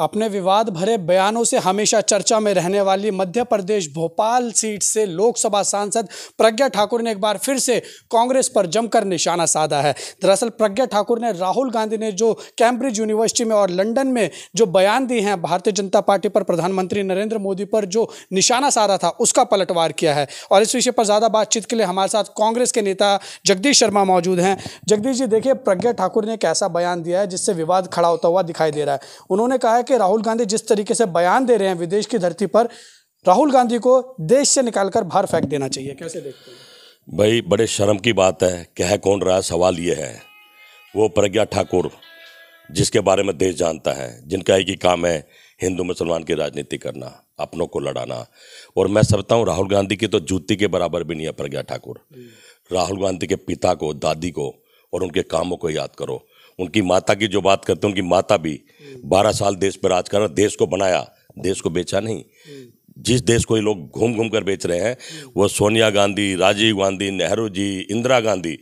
अपने विवाद भरे बयानों से हमेशा चर्चा में रहने वाली मध्य प्रदेश भोपाल सीट से लोकसभा सांसद प्रज्ञा ठाकुर ने एक बार फिर से कांग्रेस पर जमकर निशाना साधा है दरअसल प्रज्ञा ठाकुर ने राहुल गांधी ने जो कैम्ब्रिज यूनिवर्सिटी में और लंदन में जो बयान दिए हैं भारतीय जनता पार्टी पर प्रधानमंत्री नरेंद्र मोदी पर जो निशाना साधा था उसका पलटवार किया है और इस विषय पर ज़्यादा बातचीत के लिए हमारे साथ कांग्रेस के नेता जगदीश शर्मा मौजूद हैं जगदीश जी देखिए प्रज्ञा ठाकुर ने एक ऐसा बयान दिया है जिससे विवाद खड़ा होता हुआ दिखाई दे रहा है उन्होंने कहा कि राहुल गांधी जिस तरीके से बयान दे रहे हैं विदेश की धरती पर राहुल गांधी को देश से निकालकर बाहर फेंक देना चाहिए कैसे देखते हैं भाई बड़े शर्म की बात है क्या है कौन रहा सवाल ये है वो प्रज्ञा ठाकुर जिसके बारे में देश जानता है जिनका एक ही काम है हिंदू मुसलमान की राजनीति करना अपनों को लड़ाना और मैं समझता हूँ राहुल गांधी की तो जूती के बराबर भी नहीं है प्रज्ञा ठाकुर राहुल गांधी के पिता को दादी को और उनके कामों को याद करो उनकी माता की जो बात करते हैं उनकी माता भी बारह साल देश पर राज करा देश को बनाया देश को बेचा नहीं जिस देश को ये लोग घूम घूम कर बेच रहे हैं वो सोनिया गांधी राजीव गांधी नेहरू जी इंदिरा गांधी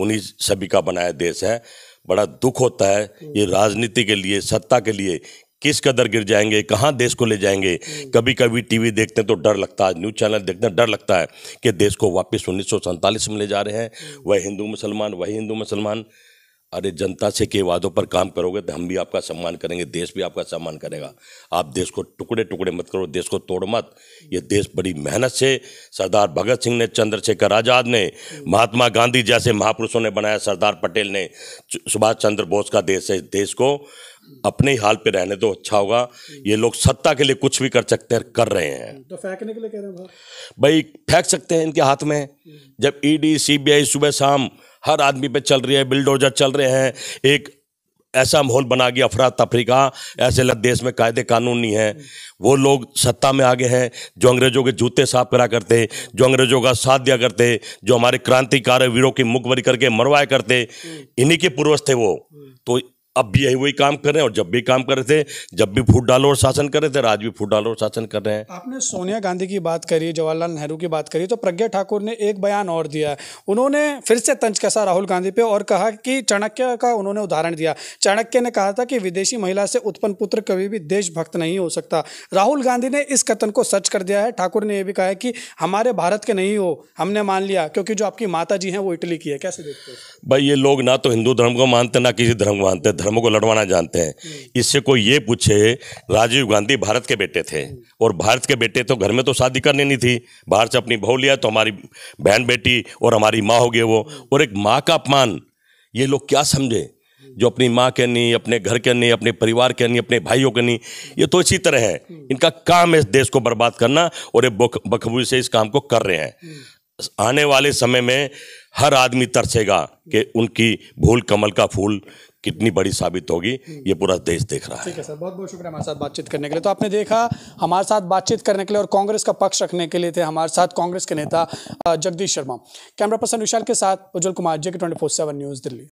उन्हीं सभी का बनाया देश है बड़ा दुख होता है ये राजनीति के लिए सत्ता के लिए किस कदर गिर जाएंगे कहाँ देश को ले जाएंगे कभी कभी टीवी देखते हैं तो डर लगता है न्यूज़ चैनल देखते हैं डर लगता है कि देश को वापस उन्नीस में ले जा रहे हैं वह हिंदू मुसलमान वही हिंदू मुसलमान अरे जनता से के वादों पर काम करोगे तो हम भी आपका सम्मान करेंगे देश भी आपका सम्मान करेगा आप देश को टुकड़े टुकड़े मत करो देश को तोड़ मत ये देश बड़ी मेहनत से सरदार भगत सिंह ने चंद्रशेखर आज़ाद ने महात्मा गांधी जैसे महापुरुषों ने बनाया सरदार पटेल ने सुभाष चंद्र बोस का देश है देश को अपने ही हाल पे रहने दो अच्छा होगा ये लोग सत्ता के लिए कुछ भी कर सकते हैं कर रहे हैं तो फेंकने के लिए कह रहे हैं भाई फेंक सकते हैं इनके हाथ में जब ईडी e सीबीआई सुबह शाम हर आदमी पे चल रही है बिल्डोजर चल रहे हैं एक ऐसा माहौल बना गया अफरा तफरी का ऐसे देश में कायदे कानून नहीं है वो लोग सत्ता में आगे हैं जो अंग्रेजों के जूते साफ करा करते जो अंग्रेजों का साथ दिया करते जो हमारे क्रांतिकार वीरों की मुखबरी करके मरवाया करते इन्हीं के पूर्वज थे वो तो अब भी यही वही काम कर रहे हैं और जब भी काम कर रहे थे जब भी फूट डालो और शासन कर रहे थे आज भी फूट डालो और शासन कर रहे हैं आपने सोनिया गांधी की बात करी जवाहरलाल नेहरू की बात करी तो प्रज्ञा ठाकुर ने एक बयान और दिया उन्होंने फिर से तंज कसा राहुल गांधी पे और कहा कि चाणक्य का उन्होंने उदाहरण दिया चाणक्य ने कहा था कि विदेशी महिला से उत्पन्न पुत्र कभी भी देशभक्त नहीं हो सकता राहुल गांधी ने इस कथन को सच कर दिया है ठाकुर ने यह भी कहा है कि हमारे भारत के नहीं हो हमने मान लिया क्योंकि जो आपकी माता जी हैं वो इटली की है कैसे देखते हैं भाई ये लोग ना तो हिंदू धर्म को मानते ना किसी धर्म को मानते धर्म धर्मों को लड़वाना जानते हैं हम्म। इससे कोई ये पूछे राजीव गांधी भारत के बेटे थे हम्म। और भारत के बेटे तो घर में तो शादी करनी नहीं थी बाहर से अपनी बहू लिया तो हमारी बहन बेटी और हमारी माँ हो गए वो हम्म। और एक माँ का अपमान ये लोग क्या समझे जो अपनी माँ के नहीं अपने घर के नहीं अपने परिवार के नहीं अपने भाइयों के नहीं ये तो इसी तरह है इनका काम है इस देश को बर्बाद करना और ये बखबूई से इस काम को कर रहे हैं आने वाले समय में हर आदमी तरसेगा कि उनकी भूल कमल का फूल कितनी बड़ी साबित होगी ये पूरा देश देख रहा है ठीक है सर बहुत बहुत शुक्रिया हमारे साथ बातचीत करने के लिए तो आपने देखा हमारे साथ बातचीत करने के लिए और कांग्रेस का पक्ष रखने के लिए थे हमारे साथ कांग्रेस के नेता जगदीश शर्मा कैमरा पर्सन विशाल के साथ उज्जवल कुमार जी के ट्वेंटी न्यूज़ दिल्ली